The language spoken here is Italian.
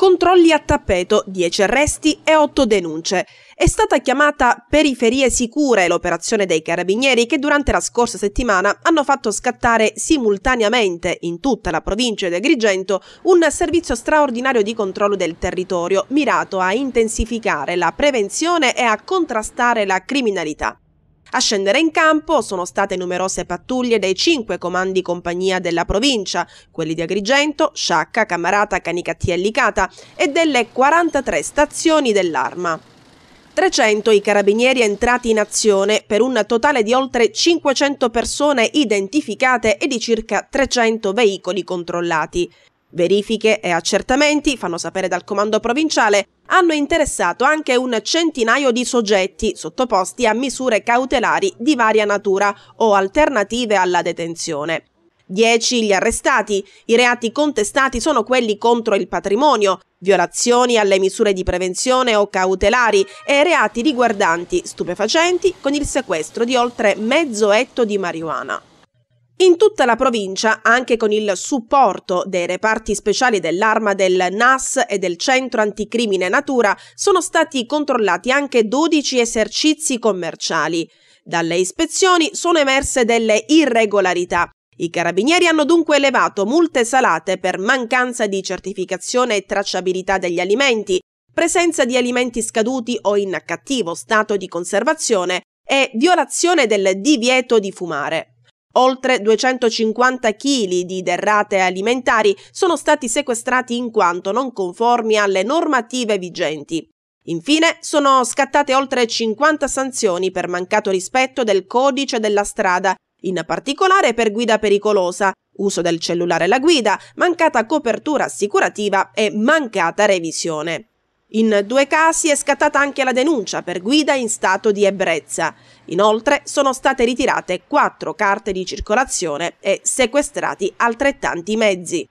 Controlli a tappeto, 10 arresti e 8 denunce. È stata chiamata Periferie Sicure l'operazione dei carabinieri che durante la scorsa settimana hanno fatto scattare simultaneamente in tutta la provincia di Agrigento un servizio straordinario di controllo del territorio mirato a intensificare la prevenzione e a contrastare la criminalità. A scendere in campo sono state numerose pattuglie dei cinque comandi compagnia della provincia, quelli di Agrigento, Sciacca, Camarata, Canicattì e Licata e delle 43 stazioni dell'arma. 300 i carabinieri entrati in azione per un totale di oltre 500 persone identificate e di circa 300 veicoli controllati. Verifiche e accertamenti, fanno sapere dal comando provinciale, hanno interessato anche un centinaio di soggetti sottoposti a misure cautelari di varia natura o alternative alla detenzione. Dieci gli arrestati. I reati contestati sono quelli contro il patrimonio, violazioni alle misure di prevenzione o cautelari e reati riguardanti stupefacenti con il sequestro di oltre mezzo etto di marijuana. In tutta la provincia, anche con il supporto dei reparti speciali dell'arma del NAS e del Centro Anticrimine Natura, sono stati controllati anche 12 esercizi commerciali. Dalle ispezioni sono emerse delle irregolarità. I carabinieri hanno dunque elevato multe salate per mancanza di certificazione e tracciabilità degli alimenti, presenza di alimenti scaduti o in cattivo stato di conservazione e violazione del divieto di fumare. Oltre 250 kg di derrate alimentari sono stati sequestrati in quanto non conformi alle normative vigenti. Infine sono scattate oltre 50 sanzioni per mancato rispetto del codice della strada, in particolare per guida pericolosa, uso del cellulare alla guida, mancata copertura assicurativa e mancata revisione. In due casi è scattata anche la denuncia per guida in stato di ebbrezza. Inoltre sono state ritirate quattro carte di circolazione e sequestrati altrettanti mezzi.